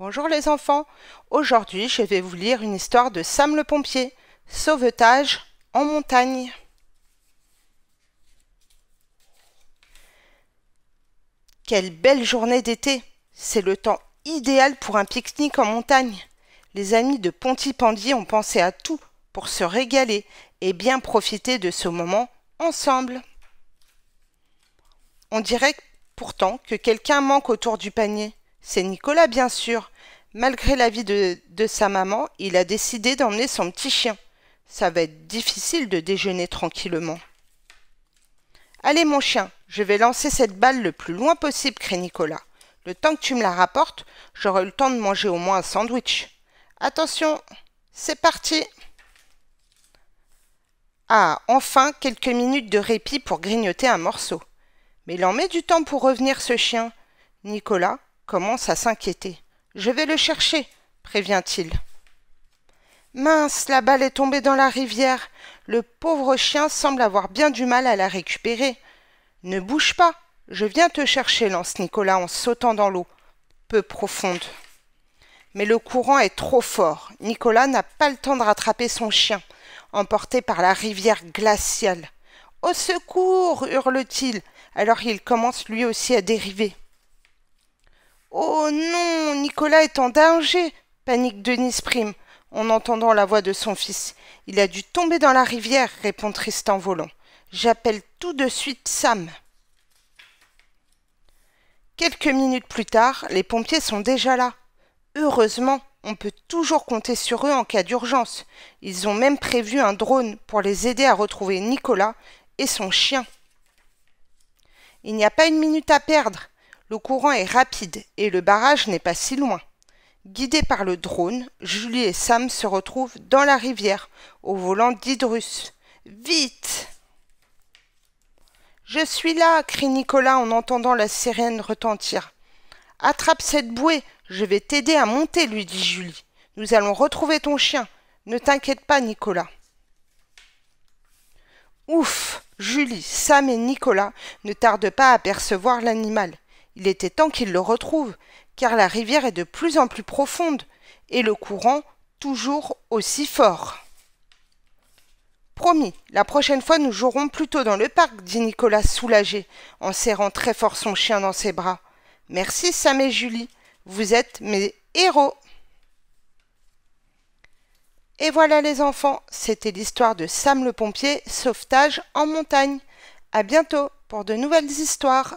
Bonjour les enfants, aujourd'hui je vais vous lire une histoire de Sam le pompier, sauvetage en montagne. Quelle belle journée d'été, c'est le temps idéal pour un pique-nique en montagne. Les amis de Pontypandier ont pensé à tout pour se régaler et bien profiter de ce moment ensemble. On dirait pourtant que quelqu'un manque autour du panier. C'est Nicolas, bien sûr. Malgré l'avis de, sa maman, il a décidé d'emmener son petit chien. Ça va être difficile de déjeuner tranquillement. Allez, mon chien, je vais lancer cette balle le plus loin possible, crie Nicolas. Le temps que tu me la rapportes, j'aurai le temps de manger au moins un sandwich. Attention, c'est parti. Ah, enfin quelques minutes de répit pour grignoter un morceau. Mais il en met du temps pour revenir ce chien. Nicolas, commence à s'inquiéter. Je vais le chercher, prévient-il. Mince, la balle est tombée dans la rivière. Le pauvre chien semble avoir bien du mal à la récupérer. Ne bouge pas, je viens te chercher, lance Nicolas en sautant dans l'eau, peu profonde. Mais le courant est trop fort. Nicolas n'a pas le temps de rattraper son chien, emporté par la rivière glaciale. Au secours hurle-t-il, alors il commence lui aussi à dériver non, Nicolas est en danger panique Denise Prime en entendant la voix de son fils. Il a dû tomber dans la rivière, répond Tristan volant. « J'appelle tout de suite Sam. Quelques minutes plus tard, les pompiers sont déjà là. Heureusement, on peut toujours compter sur eux en cas d'urgence. Ils ont même prévu un drone pour les aider à retrouver Nicolas et son chien. Il n'y a pas une minute à perdre. Le courant est rapide et le barrage n'est pas si loin. Guidés par le drone, Julie et Sam se retrouvent dans la rivière, au volant d'Hydrus. Vite Je suis là crie Nicolas en entendant la sirène retentir. Attrape cette bouée, je vais t'aider à monter, lui dit Julie. Nous allons retrouver ton chien. Ne t'inquiète pas, Nicolas. Ouf Julie, Sam et Nicolas ne tardent pas à apercevoir l'animal. Il était temps qu'il le retrouve, car la rivière est de plus en plus profonde, et le courant toujours aussi fort. Promis, la prochaine fois nous jouerons plutôt dans le parc, dit Nicolas soulagé, en serrant très fort son chien dans ses bras. Merci Sam et Julie, vous êtes mes héros. Et voilà les enfants, c'était l'histoire de Sam le pompier, sauvetage en montagne. À bientôt pour de nouvelles histoires.